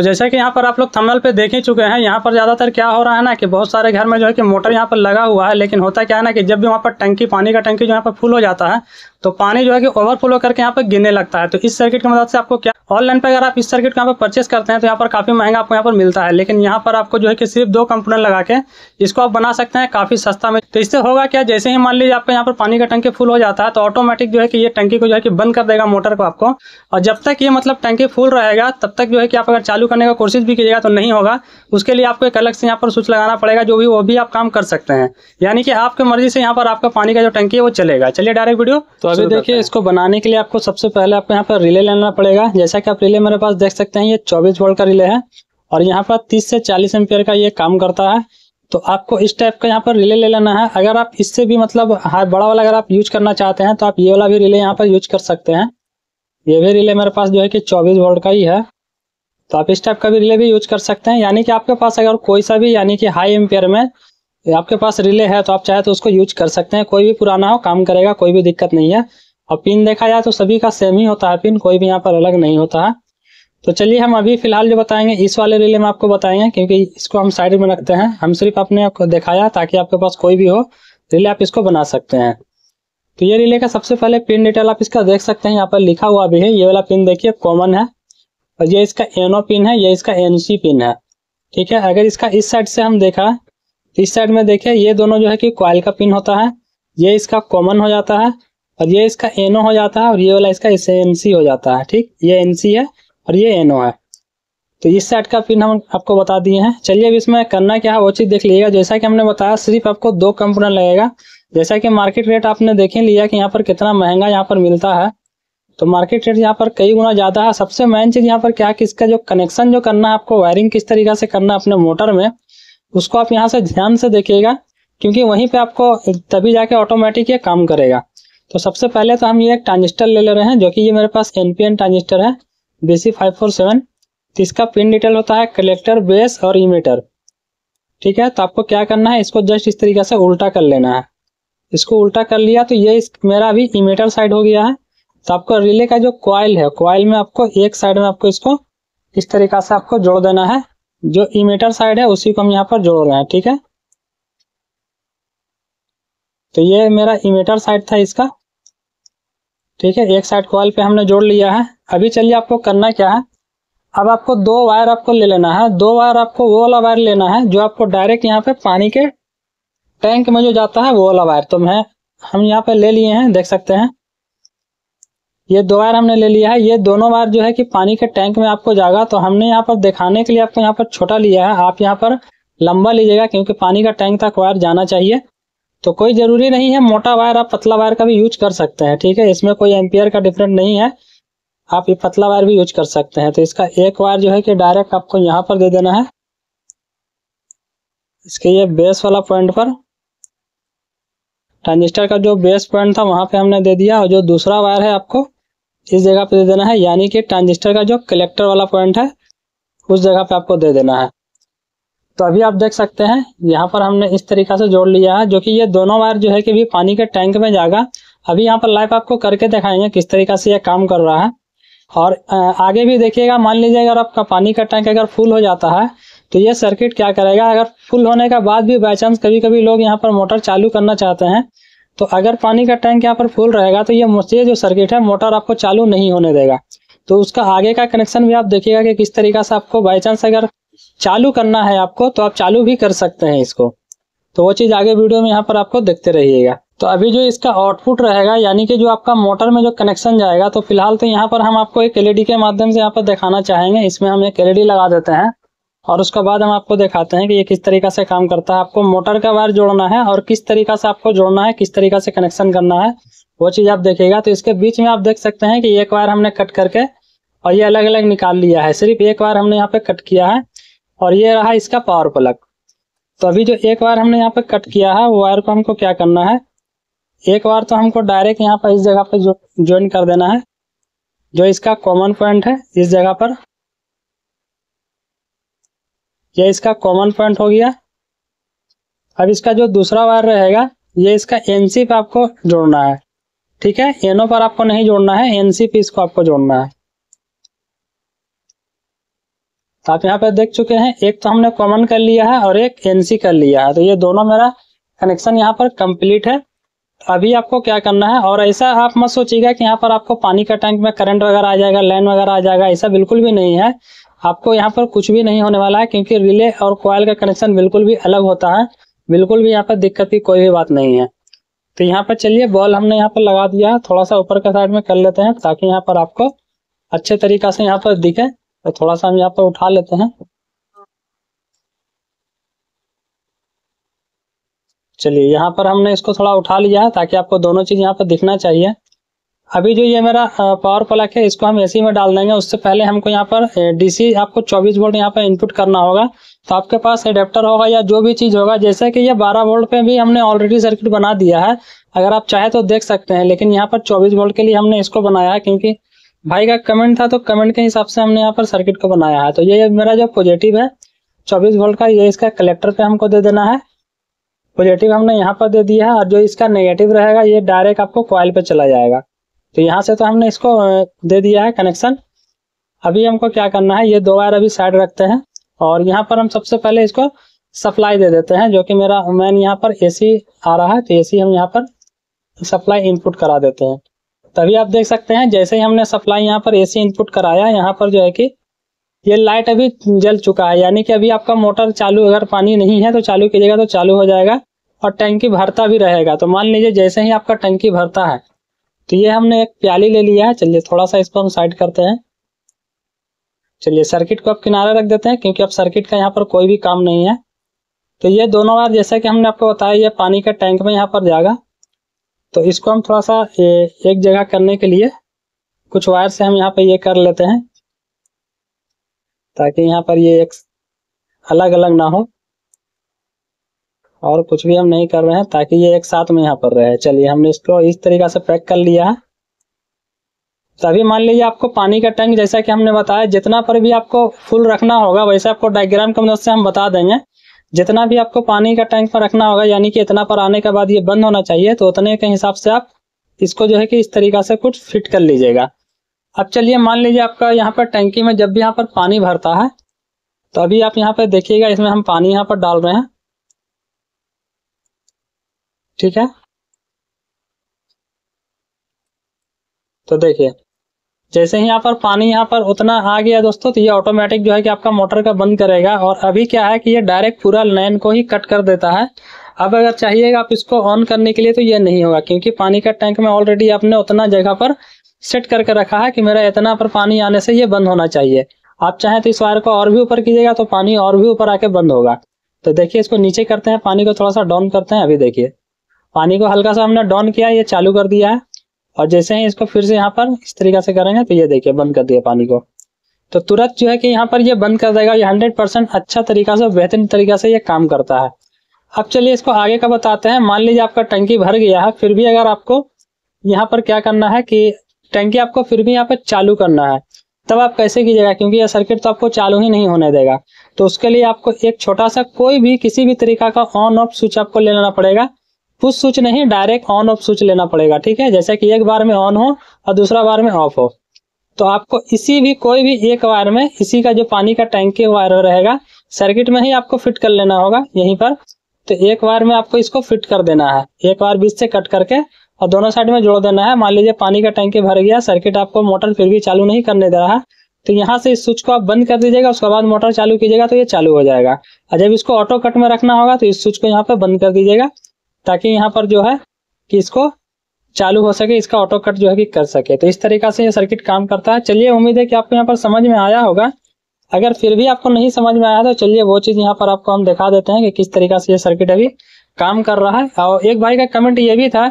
तो जैसे कि यहाँ पर आप लोग थमल पे देख ही चुके हैं यहाँ पर ज़्यादातर क्या हो रहा है ना कि बहुत सारे घर में जो है कि मोटर यहाँ पर लगा हुआ है लेकिन होता क्या है ना कि जब भी वहाँ पर टंकी पानी का टंकी जो यहाँ पर फुल हो जाता है तो पानी जो है कि ओवरफ्लो करके यहाँ पर गिरने लगता है तो इस सर्किट की मदद से आपको क्या ऑनलाइन पर अगर आप इस सर्किट को यहाँ पर परचेस करते हैं तो यहाँ पर काफ़ी महंगा आपको यहाँ पर मिलता है लेकिन यहाँ पर आपको जो है कि सिर्फ दो कंपोनेंट लगा के इसको आप बना सकते हैं काफ़ी सस्ता में तो इससे होगा क्या जैसे ही मान लीजिए आपका यहाँ पर पानी का टंकी फुल हो जाता है तो ऑटोमेटिक जो है कि ये टंकी को जो है कि बंद कर देगा मोटर को आपको और जब तक ये मतलब टंकी फुल रहेगा तब तक जो है कि आप अगर चालू करने का कोशिश भी कीजिएगा तो नहीं होगा उसके लिए आपको एक अलग से यहाँ पर स्विच लगाना पड़ेगा जो भी वो भी आप काम कर सकते हैं यानी कि आपकी मर्जी से यहाँ पर आपका पानी का जो टंकी है वो चलेगा चलिए डायरेक्ट वीडियो तो अभी देखिए इसको बनाने के लिए आपको सबसे पहले आपको यहाँ पर रिले लेना पड़ेगा जैसा कि आप रिले मेरे पास देख सकते हैं ये चौबीस वोल्ट का रिले है और यहाँ पर तीस से चालीस एम्पियर का ये काम करता है तो आपको इस टाइप का यहाँ पर रिले ले लेना है अगर आप इससे भी मतलब हाँ बड़ा वाला अगर आप यूज करना चाहते हैं तो आप ये वाला भी रिले यहाँ पर यूज कर सकते हैं ये भी रिले मेरे पास जो है कि चौबीस वोल्ट का ही है तो आप इस टाइप का भी रिले भी यूज कर सकते हैं यानी कि आपके पास अगर कोई सा भी यानी कि हाई एम्पियर में आपके पास रिले है तो आप चाहे तो उसको यूज कर सकते हैं कोई भी पुराना हो काम करेगा कोई भी दिक्कत नहीं है और पिन देखा जाए तो सभी का सेम ही होता है पिन कोई भी यहाँ पर अलग नहीं होता है तो चलिए हम अभी फिलहाल जो बताएंगे इस वाले रिले में आपको बताएंगे क्योंकि इसको हम साइड में रखते हैं हम सिर्फ आपने आपको दिखाया ताकि आपके पास कोई भी हो रिले आप इसको बना सकते हैं तो ये रिले का सबसे पहले पिन डिटेल आप इसका देख सकते हैं यहाँ पर लिखा हुआ भी है ये वाला पिन देखिए कॉमन है और ये इसका एनओ पिन है ये इसका एनसी पिन है ठीक है अगर इसका इस साइड से हम देखा इस साइड में देखिए ये दोनों जो है कि कॉयल का पिन होता है ये इसका कॉमन हो जाता है और ये इसका एनओ हो जाता है और ये वाला इसका एनसी हो जाता है ठीक ये एनसी है और ये एनओ है तो इस साइड का पिन हम आपको बता दिए हैं चलिए अब इसमें करना क्या है वो चीज़ देख लीजिएगा जैसा कि हमने बताया सिर्फ आपको दो कंपोनेंट लगेगा जैसा कि मार्केट रेट आपने देख ही लिया कि यहाँ पर कितना महंगा यहाँ पर मिलता है तो मार्केट रेट यहाँ पर कई गुना ज़्यादा है सबसे मेन चीज़ यहाँ पर क्या कि इसका जो कनेक्शन जो करना है आपको वायरिंग किस तरीका से करना है अपने मोटर में उसको आप यहाँ से ध्यान से देखिएगा क्योंकि वहीं पे आपको तभी जाके ऑटोमेटिक ये काम करेगा तो सबसे पहले तो हम ये एक ट्रांजिस्टर ले ले रहे हैं जो कि ये मेरे पास एन पी एन ट्रांजिस्टर है B C five four seven तो इसका पिन डिटेल होता है कलेक्टर बेस और इमीटर ठीक है तो आपको क्या करना है इसको जस्ट इस तरीके से उल्टा कर लेना है इसको उल्टा कर लिया तो ये इस, मेरा अभी इमीटर साइड हो गया है तो आपको रिले का जो क्वाइल है क्वाइल में आपको एक साइड में आपको इसको इस तरीका से आपको जोड़ देना है जो इमेटर साइड है उसी को हम यहाँ पर जोड़ रहे हैं ठीक है तो ये मेरा इमेटर साइड था इसका ठीक है एक साइड कॉल पे हमने जोड़ लिया है अभी चलिए आपको करना क्या है अब आपको दो वायर आपको ले लेना है दो वायर आपको वो वाला वायर लेना है जो आपको डायरेक्ट यहाँ पे पानी के टैंक में जो जाता है वो वाला वायर तो मैं हम यहाँ पे ले लिए हैं देख सकते हैं ये दो वायर हमने ले लिया है ये दोनों वायर जो है कि पानी के टैंक में आपको जाएगा तो हमने यहाँ पर दिखाने के लिए आपको यहाँ पर छोटा लिया है आप यहाँ पर लंबा लीजिएगा क्योंकि पानी का टैंक तक वायर जाना चाहिए तो कोई ज़रूरी नहीं है मोटा वायर आप पतला वायर का भी यूज कर सकते हैं ठीक है इसमें कोई एम्पियर का डिफरेंट नहीं है आप ये पतला वायर भी यूज कर सकते हैं तो इसका एक वायर जो है कि डायरेक्ट आपको यहाँ पर दे देना है इसके ये बेस वाला पॉइंट पर ट्रांजिस्टर का जो बेस पॉइंट था वहां पे हमने दे दिया और जो दूसरा वायर है आपको इस जगह पे दे देना है यानी कि ट्रांजिस्टर का जो कलेक्टर वाला पॉइंट है उस जगह पे आपको दे देना है तो अभी आप देख सकते हैं यहाँ पर हमने इस तरीका से जोड़ लिया है जो कि ये दोनों वायर जो है कि भी पानी के टैंक में जाएगा अभी यहाँ पर लाइव आपको करके दिखाएंगे किस तरीका से यह काम कर रहा है और आगे भी देखिएगा मान लीजिए अगर आपका पानी का टैंक अगर फुल हो जाता है तो ये सर्किट क्या करेगा अगर फुल होने के बाद भी बाई चांस कभी कभी लोग यहाँ पर मोटर चालू करना चाहते हैं तो अगर पानी का टैंक यहाँ पर फुल रहेगा तो ये ये जो सर्किट है मोटर आपको चालू नहीं होने देगा तो उसका आगे का कनेक्शन भी आप देखिएगा कि किस तरीका से आपको बाई चांस अगर चालू करना है आपको तो आप चालू भी कर सकते हैं इसको तो वो चीज़ आगे वीडियो में यहाँ पर आपको देखते रहिएगा तो अभी जो इसका आउटपुट रहेगा यानी कि जो आपका मोटर में जो कनेक्शन जाएगा तो फिलहाल तो यहाँ पर हम आपको एक एलईडी के माध्यम से यहाँ पर दिखाना चाहेंगे इसमें हम एक एलईडी लगा देते हैं और उसके बाद हम आपको दिखाते हैं कि ये किस तरीका से काम करता है आपको मोटर का वायर जोड़ना है और किस तरीका से आपको जोड़ना है किस तरीका से कनेक्शन करना है वो चीज़ आप देखिएगा तो इसके बीच में आप देख सकते हैं कि एक वायर हमने कट करके और ये अलग अलग निकाल लिया है सिर्फ एक वायर हमने यहाँ पे कट किया है और ये रहा इसका पावर प्लग तो अभी जो एक वायर हमने यहाँ पे कट किया है वो वायर को हमको क्या करना है एक बार तो हमको डायरेक्ट यहाँ पर इस जगह पर ज्वाइन कर देना है जो इसका कॉमन पॉइंट है इस जगह पर ये इसका कॉमन पॉइंट हो गया अब इसका जो दूसरा वायर रहेगा ये इसका सी पे आपको जोड़ना है ठीक है एनओ पर आपको नहीं जोड़ना है एनसी पे इसको आपको जोड़ना है आप यहाँ पे देख चुके हैं एक तो हमने कॉमन कर लिया है और एक एनसी कर लिया है तो ये दोनों मेरा कनेक्शन यहाँ पर कंप्लीट है अभी आपको क्या करना है और ऐसा आप मत सोचिएगा कि यहाँ पर आपको पानी का टैंक में करंट वगैरह आ जाएगा लाइन वगैरह आ जाएगा ऐसा बिल्कुल भी नहीं है आपको यहाँ पर कुछ भी नहीं होने वाला है क्योंकि रिले और कॉयल का कनेक्शन बिल्कुल भी अलग होता है बिल्कुल भी यहाँ पर दिक्कत की कोई भी बात नहीं है तो यहाँ पर चलिए बॉल हमने यहाँ पर लगा दिया है थोड़ा सा ऊपर के साइड में कर लेते हैं ताकि यहाँ पर आपको अच्छे तरीका से यहाँ पर दिखे तो थोड़ा सा हम यहाँ पर उठा लेते हैं चलिए यहाँ पर हमने इसको थोड़ा उठा लिया है ताकि आपको दोनों चीज यहाँ पर दिखना चाहिए अभी जो ये मेरा पावर प्लग है इसको हम एसी में डाल देंगे उससे पहले हमको यहाँ पर डीसी आपको 24 वोल्ट यहाँ पर इनपुट करना होगा तो आपके पास एडेप्टर होगा या जो भी चीज़ होगा जैसे कि ये 12 वोल्ट पे भी हमने ऑलरेडी सर्किट बना दिया है अगर आप चाहे तो देख सकते हैं लेकिन यहाँ पर चौबीस वोल्ट के लिए हमने इसको बनाया है क्योंकि भाई का कमेंट था तो कमेंट के हिसाब से हमने यहाँ पर सर्किट को बनाया है तो ये मेरा जो पॉजिटिव है चौबीस वोल्ट का ये इसका कलेक्टर पे हमको दे देना है पॉजिटिव हमने यहाँ पर दे दिया है और जो इसका नेगेटिव रहेगा ये डायरेक्ट आपको कॉयल पे चला जाएगा तो यहाँ से तो हमने इसको दे दिया है कनेक्शन अभी हमको क्या करना है ये दो वायर अभी साइड रखते हैं और यहाँ पर हम सबसे पहले इसको सप्लाई दे देते हैं जो कि मेरा मैन यहाँ पर एसी आ रहा है तो एसी हम यहाँ पर सप्लाई इनपुट करा देते हैं तभी आप देख सकते हैं जैसे ही हमने सप्लाई यहाँ पर एसी इनपुट कराया यहाँ पर जो है कि ये लाइट अभी जल चुका है यानी कि अभी आपका मोटर चालू अगर पानी नहीं है तो चालू कीजिएगा तो चालू हो जाएगा और टंकी भरता भी रहेगा तो मान लीजिए जैसे ही आपका टंकी भरता है तो ये हमने एक प्याली ले लिया है चलिए थोड़ा सा इसको हम साइड करते हैं चलिए सर्किट को आप किनारे रख देते हैं क्योंकि अब सर्किट का यहाँ पर कोई भी काम नहीं है तो ये दोनों बार जैसा कि हमने आपको बताया ये पानी का टैंक में यहाँ पर जाएगा तो इसको हम थोड़ा सा एक जगह करने के लिए कुछ वायर से हम यहाँ पर ये कर लेते हैं ताकि यहाँ पर ये एक अलग अलग ना हो और कुछ भी हम नहीं कर रहे हैं ताकि ये एक साथ में यहाँ पर रहे चलिए हमने इसको इस तरीका से पैक कर लिया है तभी मान लीजिए आपको पानी का टैंक जैसा कि हमने बताया जितना पर भी आपको फुल रखना होगा वैसे आपको डायग्राम की मदद से हम बता देंगे जितना भी आपको पानी का टैंक पर रखना होगा यानी कि इतना पर आने के बाद ये बंद होना चाहिए तो उतने के हिसाब से आप इसको जो है कि इस तरीका से कुछ फिट कर लीजिएगा अब चलिए मान लीजिए आपका यहाँ पर टैंकी में जब भी यहाँ पर पानी भरता है तो अभी आप यहाँ पर देखिएगा इसमें हम पानी यहाँ पर डाल रहे हैं ठीक है तो देखिए जैसे ही यहाँ पर पानी यहाँ पर उतना आ गया दोस्तों तो ये ऑटोमेटिक जो है कि आपका मोटर का बंद करेगा और अभी क्या है कि ये डायरेक्ट पूरा लाइन को ही कट कर देता है अब अगर चाहिएगा आप इसको ऑन करने के लिए तो ये नहीं होगा क्योंकि पानी का टैंक में ऑलरेडी आपने उतना जगह पर सेट करके रखा है कि मेरा इतना पर पानी आने से ये बंद होना चाहिए आप चाहें तो इस वायर को और भी ऊपर कीजिएगा तो पानी और भी ऊपर आके बंद होगा तो देखिए इसको नीचे करते हैं पानी को थोड़ा सा डाउन करते हैं अभी देखिए पानी को हल्का सा हमने डॉन किया ये चालू कर दिया है और जैसे ही इसको फिर से यहाँ पर इस तरीका से करेंगे तो ये देखिए बंद कर दिया पानी को तो तुरंत जो है कि यहाँ पर ये बंद कर देगा ये हंड्रेड परसेंट अच्छा तरीका से बेहतरीन तरीका से ये काम करता है अब चलिए इसको आगे का बताते हैं मान लीजिए आपका टंकी भर गया है फिर भी अगर आपको यहाँ पर क्या करना है कि टंकी आपको फिर भी यहाँ पर चालू करना है तब आप कैसे कीजिएगा क्योंकि यह सर्किट तो आपको चालू ही नहीं होने देगा तो उसके लिए आपको एक छोटा सा कोई भी किसी भी तरीका का ऑन ऑफ स्विच आपको ले लेना पड़ेगा पुश स्विच नहीं डायरेक्ट ऑन ऑफ स्विच लेना पड़ेगा ठीक है जैसे कि एक बार में ऑन हो और दूसरा बार में ऑफ हो तो आपको इसी भी कोई भी एक वायर में इसी का जो पानी का टैंकी वायर रहेगा सर्किट में ही आपको फिट कर लेना होगा यहीं पर तो एक वायर में आपको इसको फिट कर देना है एक वायर बीच से कट करके और दोनों साइड में जोड़ देना है मान लीजिए पानी का टैंकी भर गया सर्किट आपको मोटर फिर भी चालू नहीं करने दे रहा है तो यहाँ से इस स्विच को आप बंद कर दीजिएगा उसके बाद मोटर चालू कीजिएगा तो ये चालू हो जाएगा और जब इसको ऑटो कट में रखना होगा तो इस स्विच को यहाँ पे बंद कर दीजिएगा ताकि यहाँ पर जो है कि इसको चालू हो सके इसका ऑटो कट जो है कि कर सके तो इस तरीका से ये सर्किट काम करता है चलिए उम्मीद है कि आपको यहाँ पर समझ में आया होगा अगर फिर भी आपको नहीं समझ में आया तो चलिए वो चीज़ यहाँ पर आपको हम दिखा देते हैं कि किस तरीका से ये सर्किट अभी काम कर रहा है और एक भाई का कमेंट ये भी था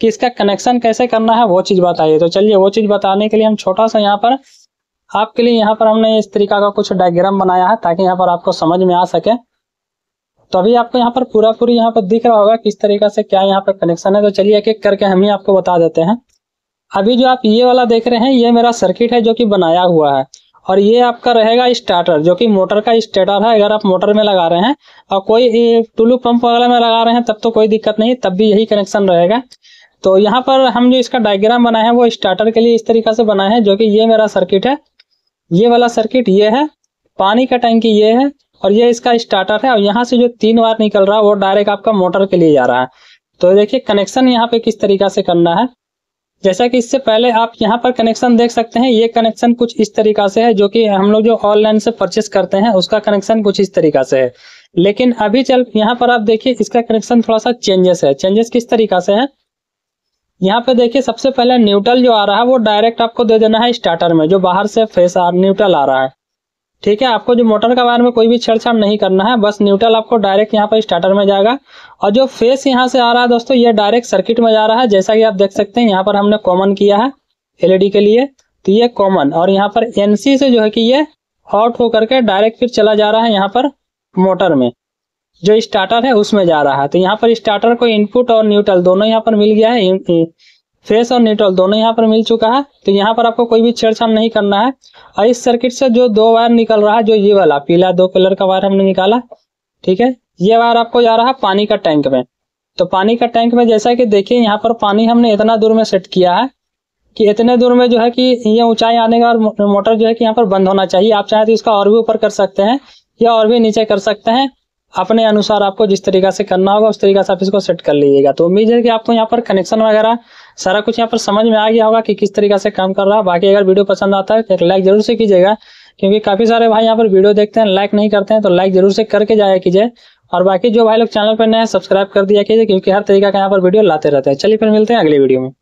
कि इसका कनेक्शन कैसे करना है वो चीज़ बताइए तो चलिए वो चीज़ बताने के लिए हम छोटा सा यहाँ पर आपके लिए यहाँ पर हमने इस तरीका का कुछ डायग्राम बनाया है ताकि यहाँ पर आपको समझ में आ सके तो अभी आपको यहाँ पर पूरा पूरी यहाँ पर दिख रहा होगा किस तरीका से क्या यहाँ पर कनेक्शन है तो चलिए एक एक करके हम ही आपको बता देते हैं अभी जो आप ये वाला देख रहे हैं ये मेरा सर्किट है जो कि बनाया हुआ है और ये आपका रहेगा स्टार्टर जो कि मोटर का स्टेटर है अगर आप मोटर में लगा रहे हैं और कोई टुलू पंप वगैरह में लगा रहे हैं तब तो कोई दिक्कत नहीं तब भी यही कनेक्शन रहेगा तो यहाँ पर हम जो इसका डायग्राम बनाए हैं वो स्टार्टर के लिए इस तरीका से बनाए हैं जो कि ये मेरा सर्किट है ये वाला सर्किट ये है पानी का टैंकी ये है और ये इसका स्टार्टर है और यहाँ से जो तीन वायर निकल रहा है वो डायरेक्ट आपका मोटर के लिए जा रहा है तो देखिए कनेक्शन यहाँ पे किस तरीका से करना है जैसा कि इससे पहले आप यहाँ पर कनेक्शन देख सकते हैं ये कनेक्शन कुछ इस तरीका से है जो कि हम लोग जो ऑनलाइन से परचेस करते हैं उसका कनेक्शन कुछ इस तरीका से है लेकिन अभी चल यहाँ पर आप देखिए इसका कनेक्शन थोड़ा सा चेंजेस है चेंजेस किस तरीका से है यहाँ पे देखिए सबसे पहले न्यूट्रल जो आ रहा है वो डायरेक्ट आपको दे देना है स्टार्टर में जो बाहर से फेस आ न्यूट्रल आ रहा है ठीक है आपको जो मोटर का वायर में कोई भी छेड़छाड़ नहीं करना है बस न्यूट्रल आपको डायरेक्ट यहाँ पर स्टार्टर में जाएगा और जो फेस यहाँ से आ रहा है दोस्तों ये डायरेक्ट सर्किट में जा रहा है जैसा कि आप देख सकते हैं यहाँ पर हमने कॉमन किया है एलईडी के लिए तो ये कॉमन और यहाँ पर एनसी से जो है कि ये हॉट होकर के डायरेक्ट फिर चला जा रहा है यहाँ पर मोटर में जो स्टार्टर है उसमें जा रहा है तो यहाँ पर स्टार्टर को इनपुट और न्यूट्रल दोनों यहाँ पर मिल गया है फेस और न्यूट्रल दोनों यहाँ पर मिल चुका है तो यहाँ पर आपको कोई भी छेड़छाड़ नहीं करना है और इस सर्किट से जो दो वायर निकल रहा है जो ये वाला पीला दो कलर का वायर हमने निकाला ठीक है ये वायर आपको जा रहा है पानी का टैंक में तो पानी का टैंक में जैसा कि देखिए यहाँ पर पानी हमने इतना दूर में सेट किया है कि इतने दूर में जो है कि ये ऊंचाई आने का और मोटर जो है कि यहाँ पर बंद होना चाहिए आप चाहे तो इसका और भी ऊपर कर सकते हैं या और भी नीचे कर सकते हैं अपने अनुसार आपको जिस तरीका से करना होगा उस तरीका से आप इसको सेट कर लीजिएगा तो उम्मीद है कि आपको यहाँ पर कनेक्शन वगैरह सारा कुछ यहाँ पर समझ में आ गया होगा कि किस तरीके से काम कर रहा है बाकी अगर वीडियो पसंद आता है तो एक लाइक जरूर से कीजिएगा क्योंकि काफ़ी सारे भाई यहाँ पर वीडियो देखते हैं लाइक नहीं करते हैं तो लाइक जरूर से करके जाया कीजिए और बाकी जो भाई लोग चैनल पर नए सब्सक्राइब कर दिया कीजिए क्योंकि हर तरीके का यहाँ पर वीडियो लाते रहते हैं चलिए फिर मिलते हैं अगले वीडियो में